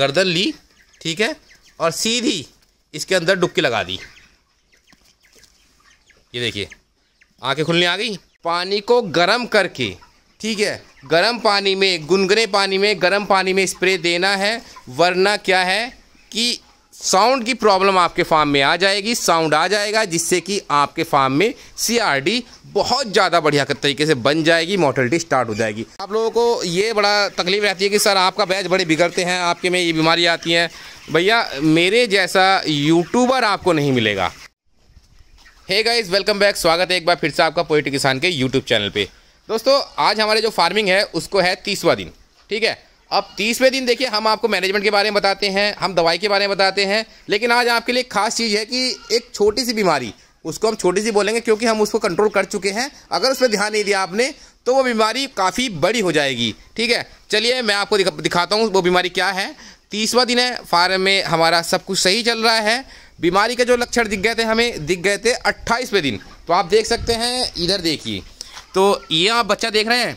गर्दन ली ठीक है और सीधी इसके अंदर डुबकी लगा दी ये देखिए आंखें खुलने आ गई पानी को गर्म करके ठीक है गर्म पानी में गुनगुने पानी में गर्म पानी में स्प्रे देना है वरना क्या है कि साउंड की प्रॉब्लम आपके फार्म में आ जाएगी साउंड आ जाएगा जिससे कि आपके फार्म में सी बहुत ज़्यादा बढ़िया तरीके से बन जाएगी मोटलिटी स्टार्ट हो जाएगी आप लोगों को ये बड़ा तकलीफ रहती है कि सर आपका बैच बड़े बिगड़ते हैं आपके में ये बीमारी आती हैं भैया मेरे जैसा यूट्यूबर आपको नहीं मिलेगा हे गाइज वेलकम बैक स्वागत है एक बार फिर से आपका पोइट किसान के यूट्यूब चैनल पर दोस्तों आज हमारे जो फार्मिंग है उसको है तीसवा दिन ठीक है अब तीसवें दिन देखिए हम आपको मैनेजमेंट के बारे में बताते हैं हम दवाई के बारे में बताते हैं लेकिन आज आपके लिए खास चीज़ है कि एक छोटी सी बीमारी उसको हम छोटी सी बोलेंगे क्योंकि हम उसको कंट्रोल कर चुके हैं अगर उस पर ध्यान नहीं दिया आपने तो वो बीमारी काफ़ी बड़ी हो जाएगी ठीक है चलिए मैं आपको दिखाता हूँ वो बीमारी क्या है तीसवा दिन है फार्म में हमारा सब कुछ सही चल रहा है बीमारी के जो लक्षण दिख गए थे हमें दिख गए थे अट्ठाईसवें दिन तो आप देख सकते हैं इधर देखिए तो ये आप बच्चा देख रहे हैं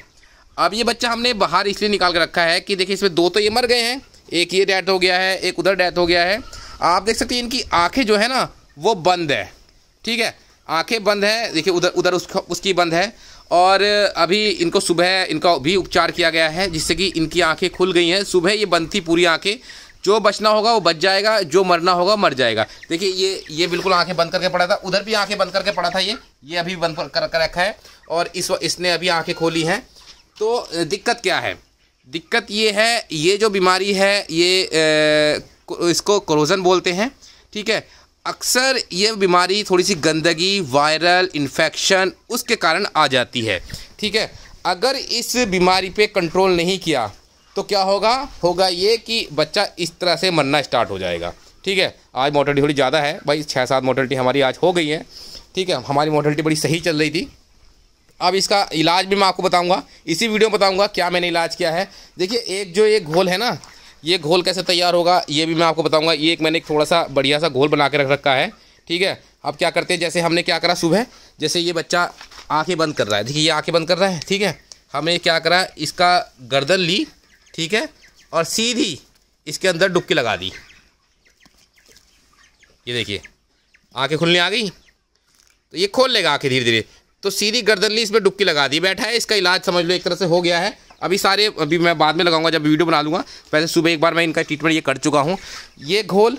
अब ये बच्चा हमने बाहर इसलिए निकाल कर रखा है कि देखिए इसमें दो तो ये मर गए हैं एक ये डेथ हो गया है एक उधर डेथ हो गया है आप देख सकते हैं इनकी आंखें जो है ना वो बंद है ठीक है आंखें बंद है देखिए उधर उधर उसका उसकी बंद है और अभी इनको सुबह इनका भी उपचार किया गया है जिससे कि इनकी आंखें खुल गई हैं सुबह ये बंद थी पूरी आंखें जो बचना होगा वो बच जाएगा जो मरना होगा मर जाएगा देखिए ये ये बिल्कुल आंखें बंद करके पड़ा था उधर भी आंखें बंद करके पड़ा था ये ये अभी बंद कर रखा है और इस इसने अभी आंखें खोली हैं तो दिक्कत क्या है दिक्कत ये है ये जो बीमारी है ये ए, इसको क्रोजन बोलते हैं ठीक है अक्सर ये बीमारी थोड़ी सी गंदगी वायरल इन्फेक्शन उसके कारण आ जाती है ठीक है अगर इस बीमारी पे कंट्रोल नहीं किया तो क्या होगा होगा ये कि बच्चा इस तरह से मरना स्टार्ट हो जाएगा ठीक है आज मोटलिटी थोड़ी ज़्यादा है भाई छः सात मोटलिटी हमारी आज हो गई है ठीक है हमारी मोटलिटी बड़ी सही चल रही थी अब इसका इलाज भी मैं आपको बताऊँगा इसी वीडियो में बताऊँगा क्या मैंने इलाज किया है देखिए एक जो ये घोल है ना ये घोल कैसे तैयार होगा ये भी मैं आपको बताऊंगा ये एक मैंने एक थोड़ा सा बढ़िया सा घोल बना के रख रखा है ठीक है अब क्या करते हैं जैसे हमने क्या करा सुबह जैसे ये बच्चा आँखें बंद कर रहा है देखिए ये आँखें बंद कर रहा है ठीक है हमने क्या करा इसका गर्दन ली ठीक है और सीधी इसके अंदर डुबकी लगा दी ये देखिए आँखें खुलने आ गई तो ये खोल लेगा आँखें धीरे धीरे तो सीधी गर्दन ली इसमें डुबकी लगा दी बैठा है इसका इलाज समझ लो एक तरह से हो गया है अभी सारे अभी मैं बाद में लगाऊंगा जब वीडियो बना लूँगा पहले सुबह एक बार मैं इनका ट्रीटमेंट ये कर चुका हूँ ये घोल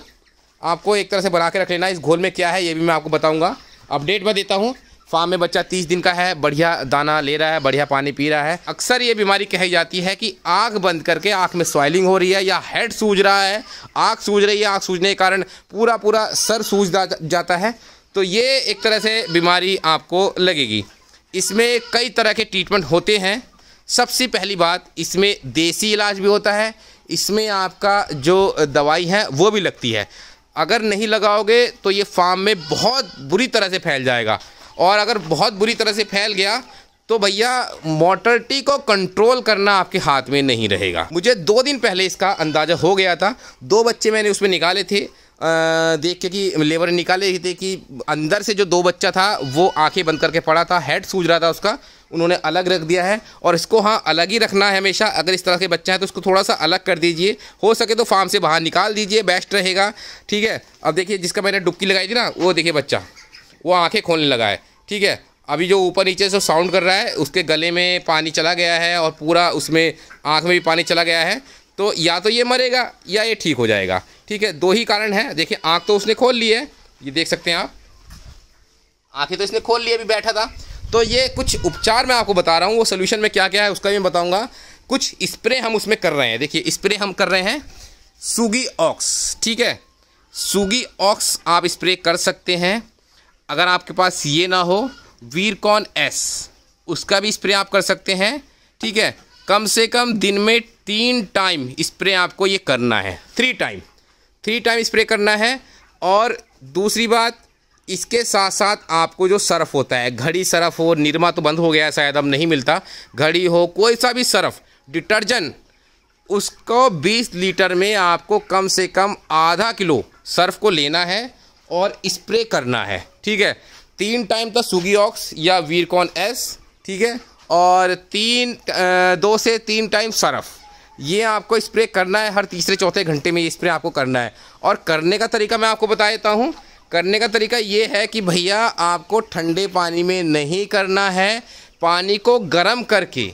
आपको एक तरह से बना के रख लेना इस घोल में क्या है ये भी मैं आपको बताऊँगा अपडेट मैं देता हूँ फार्म में बच्चा तीस दिन का है बढ़िया दाना ले रहा है बढ़िया पानी पी रहा है अक्सर ये बीमारी कही जाती है कि आँख बंद करके आँख में स्वाइलिंग हो रही है या हेड सूज रहा है आँख सूज रही है आँख सूजने के कारण पूरा पूरा सर सूज जाता है तो ये एक तरह से बीमारी आपको लगेगी इसमें कई तरह के ट्रीटमेंट होते हैं सबसे पहली बात इसमें देसी इलाज भी होता है इसमें आपका जो दवाई है वो भी लगती है अगर नहीं लगाओगे तो ये फार्म में बहुत बुरी तरह से फैल जाएगा और अगर बहुत बुरी तरह से फैल गया तो भैया मोटरटी को कंट्रोल करना आपके हाथ में नहीं रहेगा मुझे दो दिन पहले इसका अंदाज़ा हो गया था दो बच्चे मैंने उसमें निकाले थे देख के कि लेबर निकाले ही थे कि अंदर से जो दो बच्चा था वो आंखें बंद करके पड़ा था हेड सूझ रहा था उसका उन्होंने अलग रख दिया है और इसको हाँ अलग ही रखना है हमेशा अगर इस तरह के बच्चा है तो उसको थोड़ा सा अलग कर दीजिए हो सके तो फार्म से बाहर निकाल दीजिए बेस्ट रहेगा ठीक है अब देखिए जिसका मैंने डुबकी लगाई थी ना वो देखिए बच्चा वो आँखें खोलने लगा है ठीक है अभी जो ऊपर नीचे से साउंड कर रहा है उसके गले में पानी चला गया है और पूरा उसमें आँख में भी पानी चला गया है तो या तो ये मरेगा या ये ठीक हो जाएगा ठीक है दो ही कारण है देखिए आँख तो उसने खोल ली है ये देख सकते हैं आप आँखें तो इसने खोल ली अभी बैठा था तो ये कुछ उपचार मैं आपको बता रहा हूँ वो सोल्यूशन में क्या क्या है उसका भी मैं बताऊँगा कुछ स्प्रे हम उसमें कर रहे हैं देखिए स्प्रे हम कर रहे हैं सूगी ऑक्स ठीक है सूगी ऑक्स आप स्प्रे कर सकते हैं अगर आपके पास ये ना हो वीरकॉन एस उसका भी स्प्रे आप कर सकते हैं ठीक है कम से कम दिन में तीन टाइम स्प्रे आपको ये करना है three time three time spray करना है और दूसरी बात इसके साथ साथ आपको जो सर्फ होता है घड़ी सरफ हो निरमा तो बंद हो गया है शायद अब नहीं मिलता घड़ी हो कोई सा भी सर्फ़ डिटर्जेंट उसको 20 लीटर में आपको कम से कम आधा किलो सर्फ को लेना है और स्प्रे करना है ठीक है तीन टाइम तक सुगी ऑक्स या वीरकॉन एस ठीक है और तीन दो से तीन टाइम सर्फ ये आपको स्प्रे करना है हर तीसरे चौथे घंटे में ये स्प्रे आपको करना है और करने का तरीका मैं आपको बता देता हूँ करने का तरीका ये है कि भैया आपको ठंडे पानी में नहीं करना है पानी को गर्म करके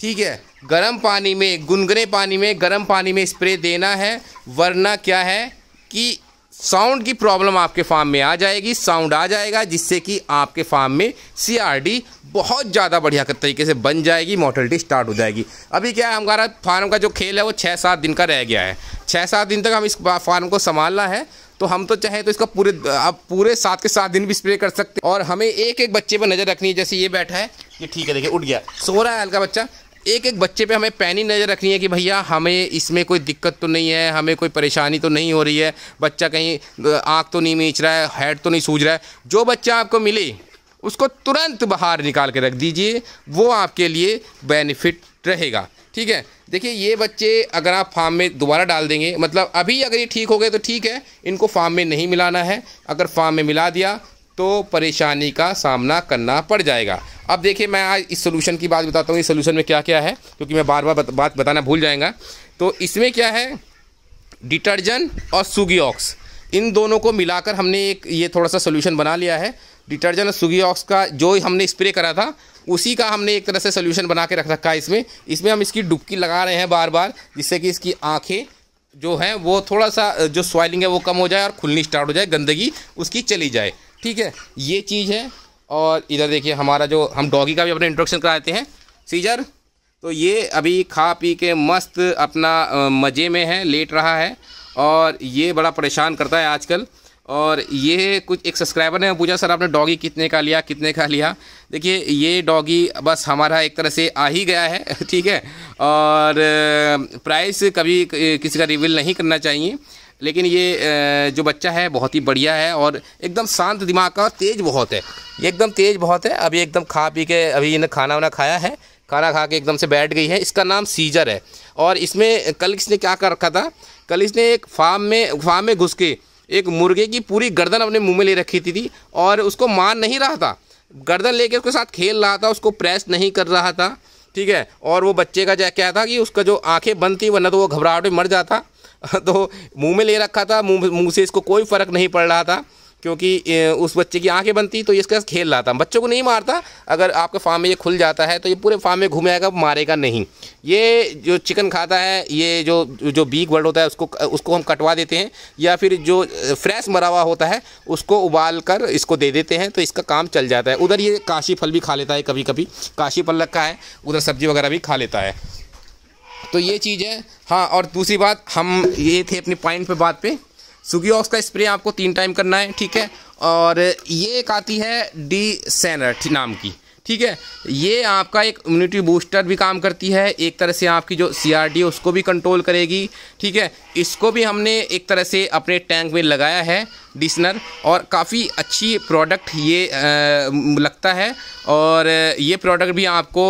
ठीक है गर्म पानी में गुनगुने पानी में गर्म पानी में स्प्रे देना है वरना क्या है कि साउंड की प्रॉब्लम आपके फार्म में आ जाएगी साउंड आ जाएगा जिससे कि आपके फार्म में सीआरडी बहुत ज़्यादा बढ़िया तरीके से बन जाएगी मोटलिटी स्टार्ट हो जाएगी अभी क्या है हमारा फार्म का जो खेल है वो छः सात दिन का रह गया है छः सात दिन तक हम इस फार्म को संभालना है तो हम तो चाहें तो इसका पूरे आप पूरे सात के सात दिन भी स्प्रे कर सकते हैं और हमें एक एक बच्चे पर नज़र रखनी है जैसे ये बैठा है ये ठीक है देखिए उठ गया सो रहा है हल्का बच्चा एक एक बच्चे पे हमें पैनी नज़र रखनी है कि भैया हमें इसमें कोई दिक्कत तो नहीं है हमें कोई परेशानी तो नहीं हो रही है बच्चा कहीं आँख तो नहीं मींच रहा है हेड तो नहीं सूझ रहा है जो बच्चा आपको मिले उसको तुरंत बाहर निकाल के रख दीजिए वो आपके लिए बेनिफिट रहेगा ठीक है देखिए ये बच्चे अगर आप फार्म में दोबारा डाल देंगे मतलब अभी अगर ये ठीक हो गए तो ठीक है इनको फार्म में नहीं मिलाना है अगर फार्म में मिला दिया तो परेशानी का सामना करना पड़ जाएगा अब देखिए मैं आज इस सोल्यूशन की बात बताता हूँ इस सोल्यूशन में क्या क्या है क्योंकि मैं बार बार बात बताना भूल जाएगा तो इसमें क्या है डिटर्जेंट और सुगी ऑक्स इन दोनों को मिलाकर हमने एक ये थोड़ा सा सोल्यूशन बना लिया है डिटर्जेंट और सुगी ऑक्स का जो हमने स्प्रे करा था उसी का हमने एक तरह से सोल्यूशन बना के रख रखा है इसमें इसमें हम इसकी डुबकी लगा रहे हैं बार बार जिससे कि इसकी आँखें जो हैं वो थोड़ा सा जो स्वाइलिंग है वो कम हो जाए और खुलनी स्टार्ट हो जाए गंदगी उसकी चली जाए ठीक है ये चीज़ है और इधर देखिए हमारा जो हम डॉगी का भी अपना इंट्रोडक्शन कराते हैं सीजर तो ये अभी खा पी के मस्त अपना मज़े में है लेट रहा है और ये बड़ा परेशान करता है आजकल और ये कुछ एक सब्सक्राइबर ने पूछा सर आपने डॉगी कितने का लिया कितने का लिया देखिए ये डॉगी बस हमारा एक तरह से आ ही गया है ठीक है और प्राइस कभी किसी का रिवील नहीं करना चाहिए लेकिन ये जो बच्चा है बहुत ही बढ़िया है और एकदम शांत दिमाग का और तेज़ बहुत है ये एकदम तेज़ बहुत है अभी एकदम खा पी के अभी इन्हें खाना वाना खाया है खाना खा के एकदम से बैठ गई है इसका नाम सीजर है और इसमें कल इसने क्या कर रखा था कल इसने एक फार्म में फार्म में घुस के एक मुर्गे की पूरी गर्दन अपने मुंह में ले रखी थी, थी और उसको मान नहीं रहा था गर्दन लेके उसके साथ खेल रहा था उसको प्रेस नहीं कर रहा था ठीक है और वो बच्चे का क्या था कि उसका जो आंखें बंद थी वरना तो वो घबराहट में मर जाता तो मुंह में ले रखा था मुंह मुंह से इसको कोई फ़र्क नहीं पड़ रहा था क्योंकि उस बच्चे की आंखें बनती तो ये इसके साथ खेल रहा था बच्चों को नहीं मारता अगर आपके फार्म में ये खुल जाता है तो ये पूरे फार्म में घूम आएगा मारेगा नहीं ये जो चिकन खाता है ये जो जो बीक वर्ड होता है उसको उसको हम कटवा देते हैं या फिर जो फ्रेश मरा हुआ होता है उसको उबाल कर इसको दे देते हैं तो इसका काम चल जाता है उधर ये काशी फल भी खा लेता है कभी कभी काशी फल रखा है उधर सब्ज़ी वगैरह भी खा लेता है तो ये चीज़ है हाँ और दूसरी बात हम ये थे अपने पॉइंट पे बात पे सुगी ऑक्स का स्प्रे आपको तीन टाइम करना है ठीक है और ये एक आती है डी सैनर नाम की ठीक है ये आपका एक इम्यूनिटी बूस्टर भी काम करती है एक तरह से आपकी जो सी आर डी उसको भी कंट्रोल करेगी ठीक है इसको भी हमने एक तरह से अपने टैंक में लगाया है डिसनर और काफ़ी अच्छी प्रोडक्ट ये आ, लगता है और ये प्रोडक्ट भी आपको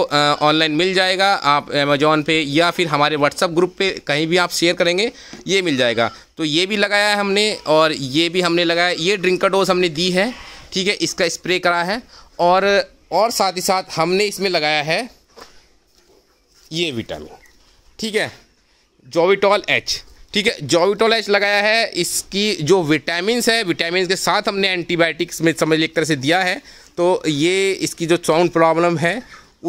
ऑनलाइन मिल जाएगा आप अमेज़ोन पे या फिर हमारे व्हाट्सअप ग्रुप पे कहीं भी आप शेयर करेंगे ये मिल जाएगा तो ये भी लगाया है हमने और ये भी हमने लगाया ये ड्रिंक का डोज हमने दी है ठीक है इसका स्प्रे करा है और और साथ ही साथ हमने इसमें लगाया है ये विटामिन ठीक है जोविटॉल एच ठीक है जोविटॉल एच लगाया है इसकी जो विटामिन है विटामिन के साथ हमने एंटीबायोटिक्स में समझ एक तरह से दिया है तो ये इसकी जो साउंड प्रॉब्लम है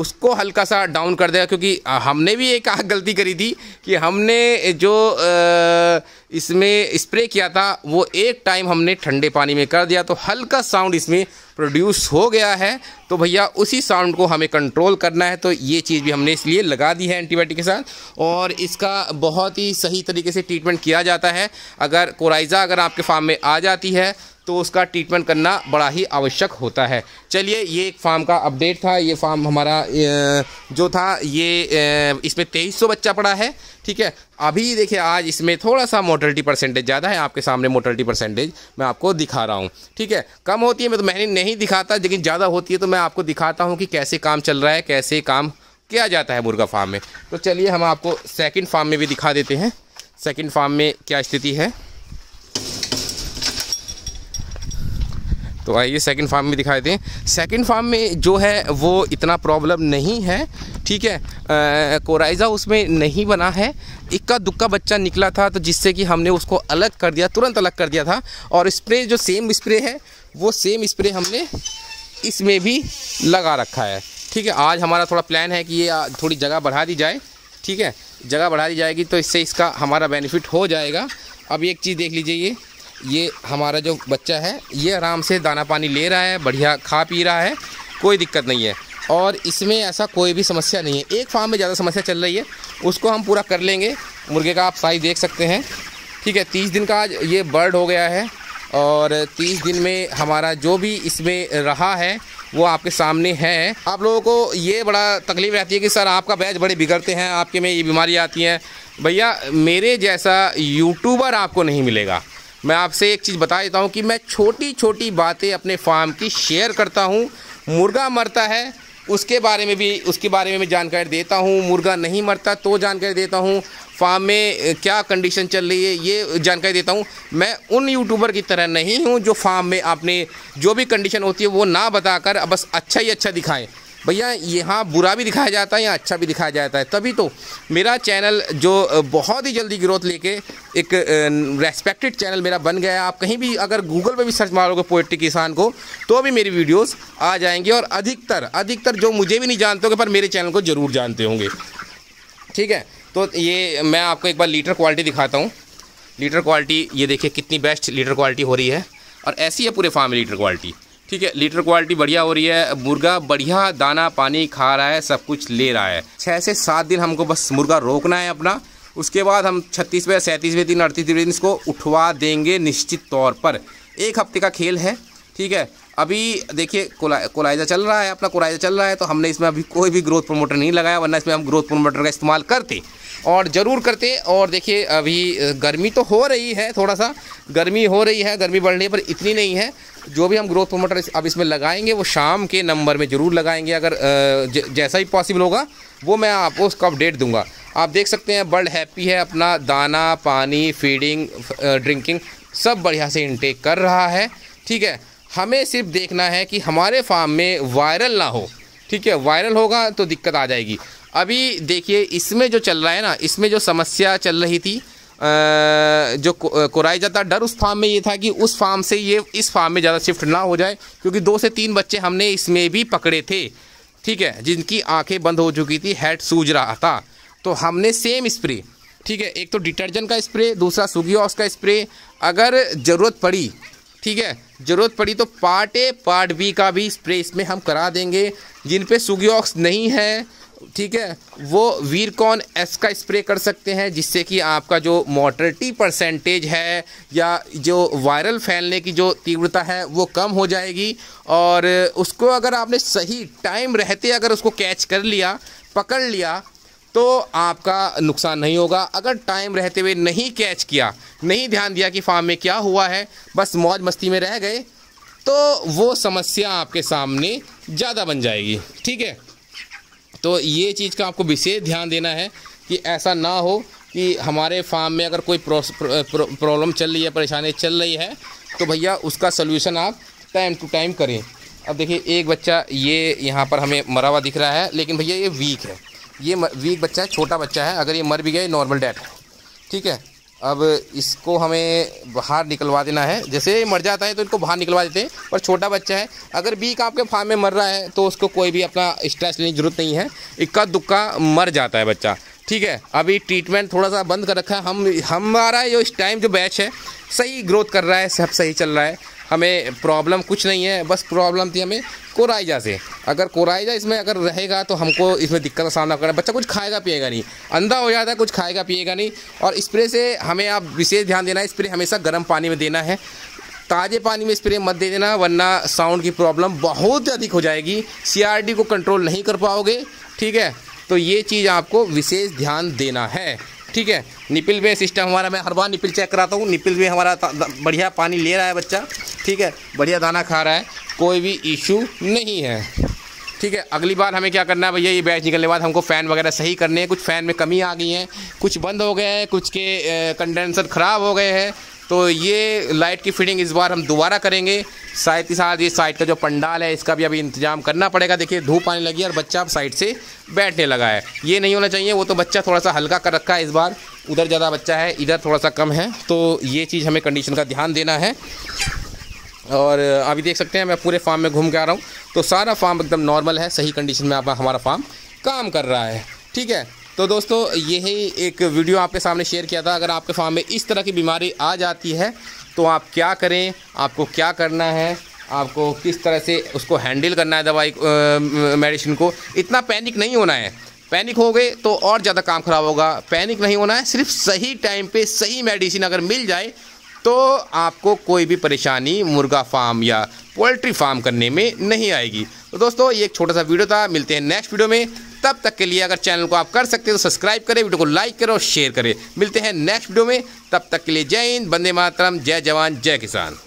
उसको हल्का सा डाउन कर देगा क्योंकि हमने भी एक गलती करी थी कि हमने जो आ, इसमें स्प्रे किया था वो एक टाइम हमने ठंडे पानी में कर दिया तो हल्का साउंड इसमें प्रोड्यूस हो गया है तो भैया उसी साउंड को हमें कंट्रोल करना है तो ये चीज़ भी हमने इसलिए लगा दी है एंटीबायोटिक के साथ और इसका बहुत ही सही तरीके से ट्रीटमेंट किया जाता है अगर कोराइज़ा अगर आपके फार्म में आ जाती है तो उसका ट्रीटमेंट करना बड़ा ही आवश्यक होता है चलिए ये एक फार्म का अपडेट था ये फार्म हमारा जो था ये इसमें तेईस बच्चा पड़ा है ठीक है अभी देखिए आज इसमें थोड़ा सा मोटलिटी परसेंटेज ज़्यादा है आपके सामने मोटलिटी परसेंटेज मैं आपको दिखा रहा हूँ ठीक है कम होती है मैं तो मैंने नहीं दिखाता लेकिन ज़्यादा होती है तो मैं आपको दिखाता हूँ कि कैसे काम चल रहा है कैसे काम किया जाता है मुर्गा फार्म में तो चलिए हम आपको सेकेंड फार्म में भी दिखा देते हैं सेकेंड फार्म में क्या स्थिति है तो आइए सेकंड फार्म में दिखाए हैं सेकंड फार्म में जो है वो इतना प्रॉब्लम नहीं है ठीक है कोराइजा उसमें नहीं बना है इक्का दुक्का बच्चा निकला था तो जिससे कि हमने उसको अलग कर दिया तुरंत अलग कर दिया था और स्प्रे जो सेम स्प्रे है वो सेम स्प्रे हमने इसमें भी लगा रखा है ठीक है आज हमारा थोड़ा प्लान है कि ये थोड़ी जगह बढ़ा दी जाए ठीक है जगह बढ़ा दी जाएगी तो इससे इसका हमारा बेनिफिट हो जाएगा अब एक चीज़ देख लीजिए ये ये हमारा जो बच्चा है ये आराम से दाना पानी ले रहा है बढ़िया खा पी रहा है कोई दिक्कत नहीं है और इसमें ऐसा कोई भी समस्या नहीं है एक फार्म में ज़्यादा समस्या चल रही है उसको हम पूरा कर लेंगे मुर्गे का आप साइज़ देख सकते हैं ठीक है तीस दिन का आज ये बर्ड हो गया है और तीस दिन में हमारा जो भी इसमें रहा है वो आपके सामने है आप लोगों को ये बड़ा तकलीफ रहती है कि सर आपका बैच बड़े बिगड़ते हैं आपके में ये बीमारी आती हैं भैया मेरे जैसा यूट्यूबर आपको नहीं मिलेगा मैं आपसे एक चीज़ बता देता हूँ कि मैं छोटी छोटी बातें अपने फार्म की शेयर करता हूँ मुर्गा मरता है उसके बारे में भी उसके बारे में मैं जानकारी देता हूँ मुर्गा नहीं मरता तो जानकारी देता हूँ फार्म में क्या कंडीशन चल रही है ये जानकारी देता हूँ मैं उन यूट्यूबर की तरह नहीं हूँ जो फार्म में आपने जो भी कंडीशन होती है वो ना बताकर बस अच्छा ही अच्छा दिखाएं भैया यहाँ बुरा भी दिखाया जाता है यहाँ अच्छा भी दिखाया जाता है तभी तो मेरा चैनल जो बहुत ही जल्दी ग्रोथ लेके एक रेस्पेक्टेड चैनल मेरा बन गया है आप कहीं भी अगर गूगल पर भी सर्च मारोगे पोइट्री किसान को तो भी मेरी वीडियोस आ जाएंगी और अधिकतर अधिकतर जो मुझे भी नहीं जानते होंगे पर मेरे चैनल को ज़रूर जानते होंगे ठीक है तो ये मैं आपको एक बार लीटर क्वालिटी दिखाता हूँ लीटर क्वालिटी ये देखिए कितनी बेस्ट लीटर क्वालिटी हो रही है और ऐसी है पूरे फार्म लीटर क्वालिटी ठीक है लीटर क्वालिटी बढ़िया हो रही है मुर्गा बढ़िया दाना पानी खा रहा है सब कुछ ले रहा है छः से सात दिन हमको बस मुर्गा रोकना है अपना उसके बाद हम छत्तीसवें या सैंतीसवें दिन अड़तीसवें दिन इसको उठवा देंगे निश्चित तौर पर एक हफ्ते का खेल है ठीक है अभी देखिए कोला कोलाइजा चल रहा है अपना कोलाइजा चल रहा है तो हमने इसमें अभी कोई भी ग्रोथ प्रमोटर नहीं लगाया वरना इसमें हम ग्रोथ प्रमोटर का इस्तेमाल करते और ज़रूर करते और देखिए अभी गर्मी तो हो रही है थोड़ा सा गर्मी हो रही है गर्मी बढ़ने पर इतनी नहीं है जो भी हम ग्रोथ प्रोमोटर अब इसमें लगाएंगे वो शाम के नंबर में ज़रूर लगाएंगे अगर जैसा ही पॉसिबल होगा वो मैं आपको उसका अपडेट दूंगा आप देख सकते हैं बर्ड हैप्पी है अपना दाना पानी फीडिंग ड्रिंकिंग सब बढ़िया से इनटेक कर रहा है ठीक है हमें सिर्फ देखना है कि हमारे फार्म में वायरल ना हो ठीक है वायरल होगा तो दिक्कत आ जाएगी अभी देखिए इसमें जो चल रहा है ना इसमें जो समस्या चल रही थी जो कोराया जाता डर उस फार्म में ये था कि उस फार्म से ये इस फार्म में ज़्यादा शिफ्ट ना हो जाए क्योंकि दो से तीन बच्चे हमने इसमें भी पकड़े थे ठीक है जिनकी आंखें बंद हो चुकी थी हेड सूज रहा था तो हमने सेम स्प्रे ठीक है एक तो डिटर्जेंट का स्प्रे दूसरा सुगियोस का स्प्रे अगर ज़रूरत पड़ी ठीक है ज़रूरत पड़ी तो पार्ट ए पार्ट बी का भी स्प्रे इसमें हम करा देंगे जिन पे सुगियोक्स नहीं है ठीक है वो वीरकॉन एस का स्प्रे कर सकते हैं जिससे कि आपका जो मोटरिटी परसेंटेज है या जो वायरल फैलने की जो तीव्रता है वो कम हो जाएगी और उसको अगर आपने सही टाइम रहते अगर उसको कैच कर लिया पकड़ लिया तो आपका नुकसान नहीं होगा अगर टाइम रहते हुए नहीं कैच किया नहीं ध्यान दिया कि फार्म में क्या हुआ है बस मौज मस्ती में रह गए तो वो समस्या आपके सामने ज़्यादा बन जाएगी ठीक है तो ये चीज़ का आपको विशेष ध्यान देना है कि ऐसा ना हो कि हमारे फार्म में अगर कोई प्रॉब्लम चल रही है परेशानी चल रही है तो भैया उसका सोल्यूशन आप टाइम टू टाइम करें अब देखिए एक बच्चा ये यहाँ पर हमें मरा हुआ दिख रहा है लेकिन भैया ये वीक है ये वीक बच्चा है छोटा बच्चा है अगर ये मर भी गया नॉर्मल डेट है ठीक है अब इसको हमें बाहर निकलवा देना है जैसे मर जाता है तो इनको बाहर निकलवा देते हैं पर छोटा बच्चा है अगर बीक आपके फार्म में मर रहा है तो उसको कोई भी अपना स्ट्रेस लेने की जरूरत नहीं है इक्का दुक्का मर जाता है बच्चा ठीक है अभी ट्रीटमेंट थोड़ा सा बंद कर रखा है हम हमारा जो इस टाइम जो बैच है सही ग्रोथ कर रहा है सब सही चल रहा है हमें प्रॉब्लम कुछ नहीं है बस प्रॉब्लम थी हमें कोराइजा से अगर कोराइजा इसमें अगर रहेगा तो हमको इसमें दिक्कत का सामना करना बच्चा कुछ खाएगा पिएगा नहीं अंधा हो जाता है कुछ खाएगा पिएगा नहीं और स्प्रे से हमें आप विशेष ध्यान देना है स्प्रे हमेशा गर्म पानी में देना है ताज़े पानी में स्प्रे मत दे देना वरना साउंड की प्रॉब्लम बहुत अधिक हो जाएगी सी को कंट्रोल नहीं कर पाओगे ठीक है तो ये चीज़ आपको विशेष ध्यान देना है ठीक है निपिल में सिस्टम हमारा मैं हर बार निपिल चेक कराता हूँ निपिल में हमारा बढ़िया पानी ले रहा है बच्चा ठीक है बढ़िया दाना खा रहा है कोई भी इशू नहीं है ठीक है अगली बार हमें क्या करना है भैया ये बैच निकलने के बाद हमको फ़ैन वगैरह सही करने हैं कुछ फ़ैन में कमी आ गई है कुछ बंद हो गए हैं कुछ के कंडेंसर ख़राब हो गए हैं तो ये लाइट की फिटिंग इस बार हम दोबारा करेंगे साथ ही साथ ये साइड का जो पंडाल है इसका भी अभी इंतजाम करना पड़ेगा देखिए धूप आने लगी और बच्चा अब साइड से बैठने लगा है ये नहीं होना चाहिए वो तो बच्चा थोड़ा सा हल्का कर रखा है इस बार उधर ज़्यादा बच्चा है इधर थोड़ा सा कम है तो ये चीज़ हमें कंडीशन का ध्यान देना है और अभी देख सकते हैं मैं पूरे फार्म में घूम के आ रहा हूँ तो सारा फार्म एकदम नॉर्मल है सही कंडीशन में आप हमारा फार्म काम कर रहा है ठीक है तो दोस्तों यही एक वीडियो आपके सामने शेयर किया था अगर आपके फार्म में इस तरह की बीमारी आ जाती है तो आप क्या करें आपको क्या करना है आपको किस तरह से उसको हैंडल करना है दवाई मेडिसिन को इतना पैनिक नहीं होना है पैनिक हो गए तो और ज़्यादा काम खराब होगा पैनिक नहीं होना है सिर्फ सही टाइम पे सही मेडिसिन अगर मिल जाए तो आपको कोई भी परेशानी मुर्गा फार्म या पोल्ट्री फार्म करने में नहीं आएगी तो दोस्तों ये एक छोटा सा वीडियो था मिलते हैं नेक्स्ट वीडियो में तब तक के लिए अगर चैनल को आप कर सकते हैं तो सब्सक्राइब करें वीडियो को लाइक करें और शेयर करें मिलते हैं नेक्स्ट वीडियो में तब तक के लिए जय हिंद बंदे मातरम जय जवान जय किसान